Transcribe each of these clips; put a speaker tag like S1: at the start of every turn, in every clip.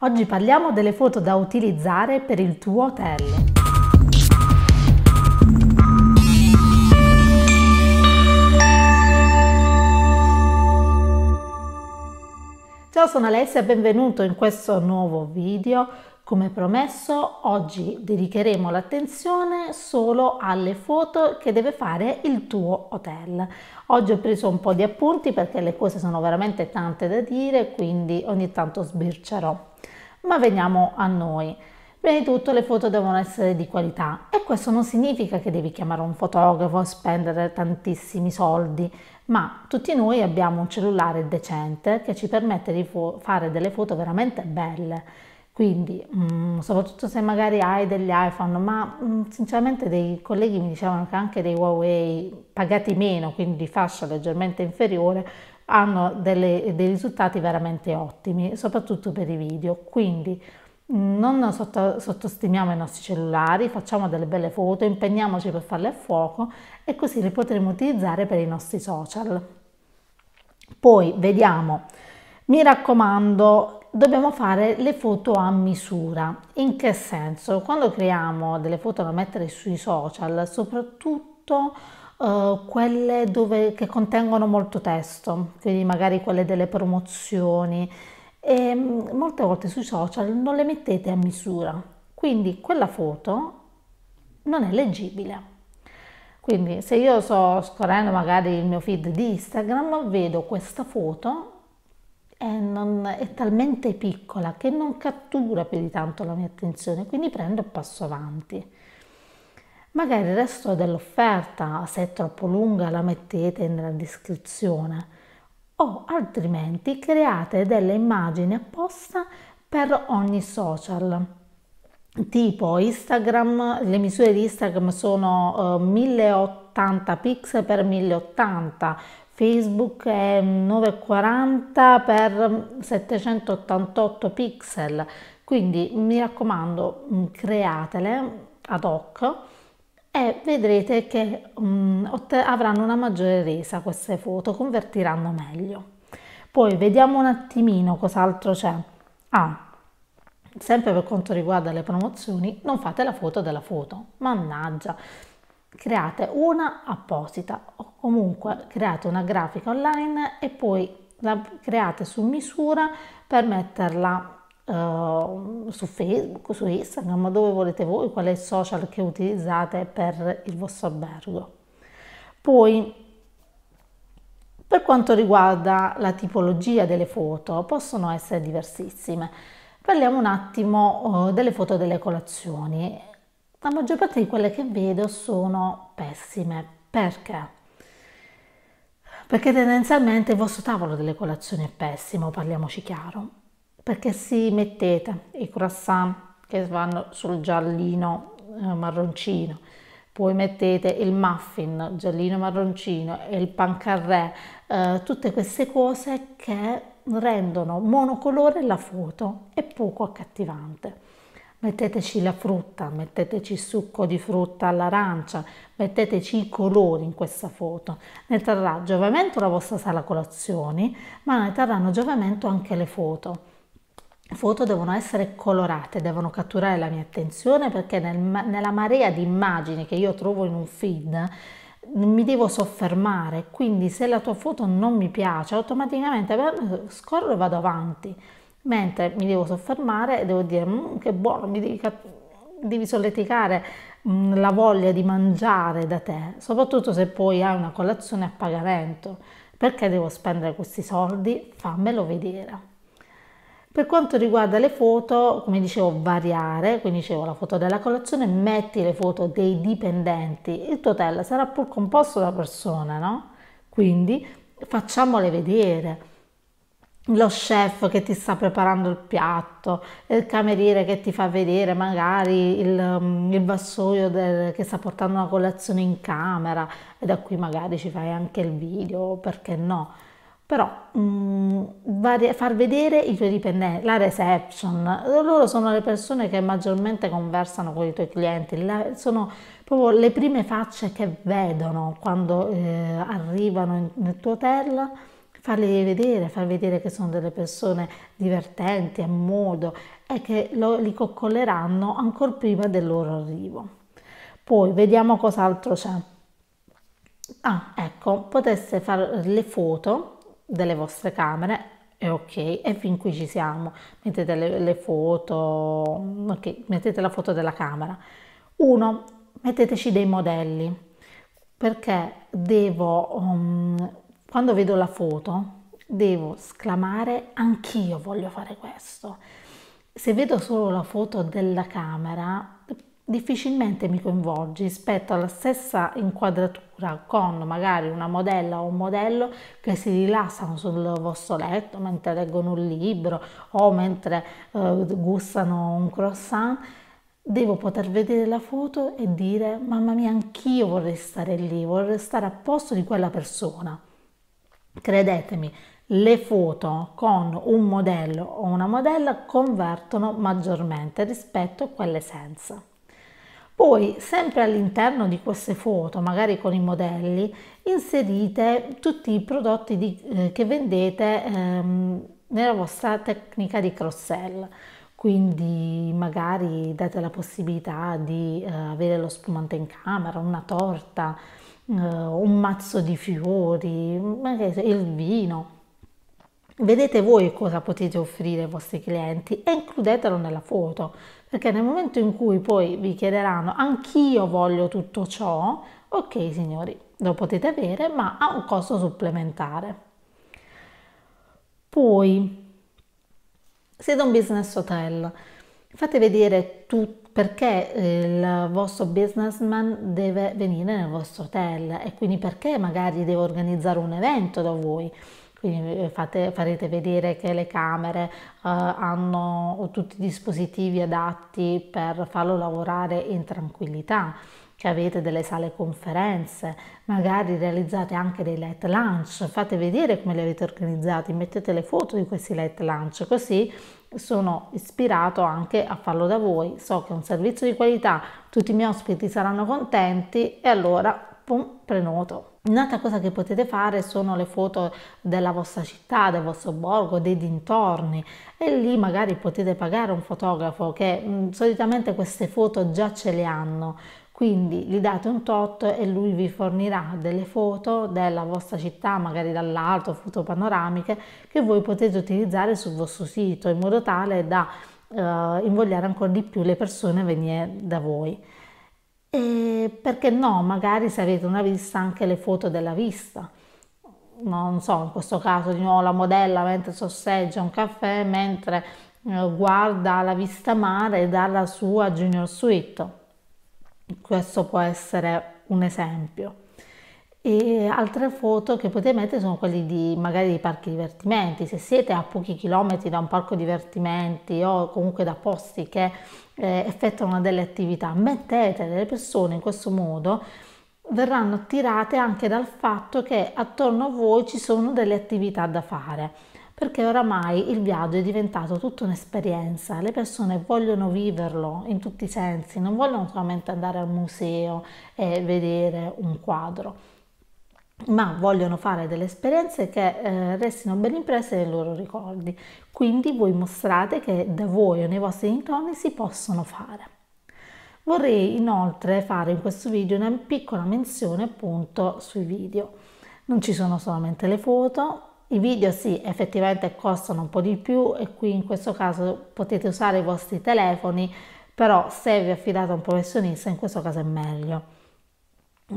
S1: Oggi parliamo delle foto da utilizzare per il tuo hotel. Ciao, sono Alessia e benvenuto in questo nuovo video come promesso, oggi dedicheremo l'attenzione solo alle foto che deve fare il tuo hotel. Oggi ho preso un po' di appunti perché le cose sono veramente tante da dire, quindi ogni tanto sbircerò. Ma veniamo a noi. Prima di tutto le foto devono essere di qualità e questo non significa che devi chiamare un fotografo spendere tantissimi soldi, ma tutti noi abbiamo un cellulare decente che ci permette di fare delle foto veramente belle. Quindi, mm, soprattutto se magari hai degli iPhone, ma mm, sinceramente dei colleghi mi dicevano che anche dei Huawei pagati meno, quindi di fascia leggermente inferiore, hanno delle, dei risultati veramente ottimi, soprattutto per i video. Quindi mm, non sotto, sottostimiamo i nostri cellulari, facciamo delle belle foto, impegniamoci per farle a fuoco e così le potremo utilizzare per i nostri social. Poi vediamo, mi raccomando, dobbiamo fare le foto a misura. In che senso? Quando creiamo delle foto da mettere sui social, soprattutto eh, quelle dove, che contengono molto testo, quindi magari quelle delle promozioni, e, mm, molte volte sui social non le mettete a misura, quindi quella foto non è leggibile. Quindi se io sto scorrendo magari il mio feed di Instagram, vedo questa foto è, non, è talmente piccola che non cattura più di tanto la mia attenzione, quindi prendo e passo avanti. Magari il resto dell'offerta, se è troppo lunga, la mettete nella descrizione o altrimenti create delle immagini apposta per ogni social. Tipo Instagram, le misure di Instagram sono eh, 1080 pixel per 1080, Facebook è 940 x 788 pixel, quindi mi raccomando mm, createle ad hoc e vedrete che um, avranno una maggiore resa queste foto, convertiranno meglio. Poi vediamo un attimino cos'altro c'è. Ah, sempre per quanto riguarda le promozioni, non fate la foto della foto, mannaggia! create una apposita o comunque create una grafica online e poi la create su misura per metterla Uh, su Facebook, su Instagram, dove volete voi, qual è il social che utilizzate per il vostro albergo. Poi, per quanto riguarda la tipologia delle foto, possono essere diversissime. Parliamo un attimo uh, delle foto delle colazioni la maggior parte di quelle che vedo sono pessime. Perché? Perché tendenzialmente il vostro tavolo delle colazioni è pessimo, parliamoci chiaro. Perché si mettete i croissant che vanno sul giallino eh, marroncino, poi mettete il muffin giallino marroncino e il pancarré, eh, tutte queste cose che rendono monocolore la foto e poco accattivante metteteci la frutta, metteteci succo di frutta all'arancia, metteteci i colori in questa foto. Ne trarrà giovamento la vostra sala colazioni, ma ne trarranno giovamento anche le foto foto devono essere colorate, devono catturare la mia attenzione perché nel, nella marea di immagini che io trovo in un feed mi devo soffermare, quindi se la tua foto non mi piace automaticamente scorro e vado avanti mentre mi devo soffermare e devo dire mm, che buono, mi devi, devi solleticare mm, la voglia di mangiare da te, soprattutto se poi hai una colazione a pagamento, perché devo spendere questi soldi? Fammelo vedere. Per quanto riguarda le foto, come dicevo, variare, quindi dicevo la foto della colazione, metti le foto dei dipendenti, il tuo hotel sarà pur composto da persone, no? Quindi facciamole vedere lo chef che ti sta preparando il piatto, il cameriere che ti fa vedere magari il, mm, il vassoio del, che sta portando una colazione in camera e da qui magari ci fai anche il video, perché no? Però mh, mm, far vedere i tuoi dipendenti, la reception, loro sono le persone che maggiormente conversano con i tuoi clienti, la, sono proprio le prime facce che vedono quando eh, arrivano nel tuo hotel farli vedere, far vedere che sono delle persone divertenti, a modo, e che lo, li coccoleranno ancora prima del loro arrivo. Poi vediamo cos'altro c'è. Ah, ecco, poteste fare le foto delle vostre camere è ok e fin qui ci siamo mettete le, le, foto ok mettete la foto della camera uno metteteci dei modelli perché devo um, quando vedo la foto devo esclamare anch'io voglio fare questo. Se vedo solo la foto della camera difficilmente mi coinvolge rispetto alla stessa inquadratura con magari una modella o un modello che si rilassano sul vostro letto mentre leggono un libro o mentre eh, gustano un croissant devo poter vedere la foto e dire mamma mia anch'io vorrei stare lì, vorrei stare a posto di quella persona. Credetemi, le foto con un modello o una modella convertono maggiormente rispetto a quelle senza. Poi, sempre all'interno di queste foto, magari con i modelli, inserite tutti i prodotti di, eh, che vendete ehm, nella vostra tecnica di cross-sell quindi magari date la possibilità di eh, avere lo spumante in camera, una torta, eh, un mazzo di fiori, il vino. Vedete voi cosa potete offrire ai vostri clienti e includetelo nella foto, perché nel momento in cui poi vi chiederanno anch'io voglio tutto ciò, ok signori, lo potete avere ma a un costo supplementare. Poi siete un business hotel, fate vedere tutto perché eh, il vostro businessman deve venire nel vostro hotel e quindi perché magari deve organizzare un evento da voi. Quindi eh, fate, farete vedere che le camere eh, hanno tutti i dispositivi adatti per farlo lavorare in tranquillità che avete delle sale conferenze, magari realizzate anche dei light lunch, fate vedere come li avete organizzati, mettete le foto di questi light lunch, così sono ispirato anche a farlo da voi. So che è un servizio di qualità, tutti i miei ospiti saranno contenti e allora pum, prenoto. Un'altra cosa che potete fare sono le foto della vostra città, del vostro borgo, dei dintorni e lì magari potete pagare un fotografo che mh, solitamente queste foto già ce le hanno. Quindi gli date un tot e lui vi fornirà delle foto della vostra città, magari dall'alto, foto panoramiche, che voi potete utilizzare sul vostro sito in modo tale da eh, invogliare ancora di più le persone a venire da voi. E perché no, magari se avete una vista anche le foto della vista non so, in questo caso di nuovo la modella mentre sorseggia un caffè, mentre eh, guarda la vista mare dalla sua junior suite questo può essere un esempio. E altre foto che potete mettere sono quelle di magari dei parchi divertimenti, se siete a pochi chilometri da un parco divertimenti o comunque da posti che eh, effettuano delle attività, mettete delle persone in questo modo verranno attirate anche dal fatto che attorno a voi ci sono delle attività da fare perché oramai il viaggio è diventato tutta un'esperienza, le persone vogliono viverlo in tutti i sensi, non vogliono solamente andare al museo e vedere un quadro ma vogliono fare delle esperienze che eh, restino ben impresse nei loro ricordi. Quindi voi mostrate che da voi o nei vostri dintorni si possono fare. Vorrei inoltre fare in questo video una piccola menzione appunto sui video. Non ci sono solamente le foto, i video sì, effettivamente costano un po' di più e qui in questo caso potete usare i vostri telefoni, però se vi affidate a un professionista in questo caso è meglio.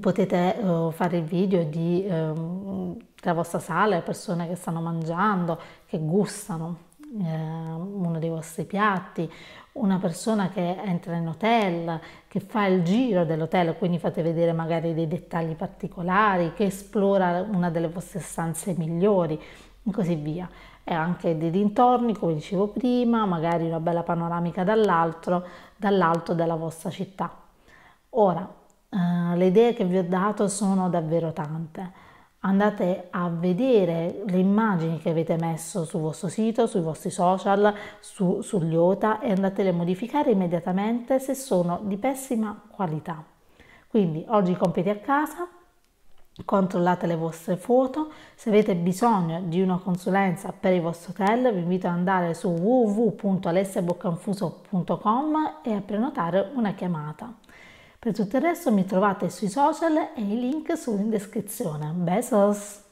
S1: Potete uh, fare il video di, uh, della vostra sala, le persone che stanno mangiando, che gustano, eh, uno dei vostri piatti, una persona che entra in hotel, che fa il giro dell'hotel, quindi fate vedere magari dei dettagli particolari, che esplora una delle vostre stanze migliori e così via. E anche dei dintorni, come dicevo prima, magari una bella panoramica dall'alto, dall'alto della vostra città. Ora, eh, le idee che vi ho dato sono davvero tante andate a vedere le immagini che avete messo sul vostro sito, sui vostri social, su, sugli OTA e andatele a modificare immediatamente se sono di pessima qualità. Quindi oggi compiti a casa, controllate le vostre foto, se avete bisogno di una consulenza per il vostro hotel vi invito ad andare su www.alessiaboccanfuso.com e a prenotare una chiamata. Per tutto il resto mi trovate sui social e i link sono in descrizione. Besos!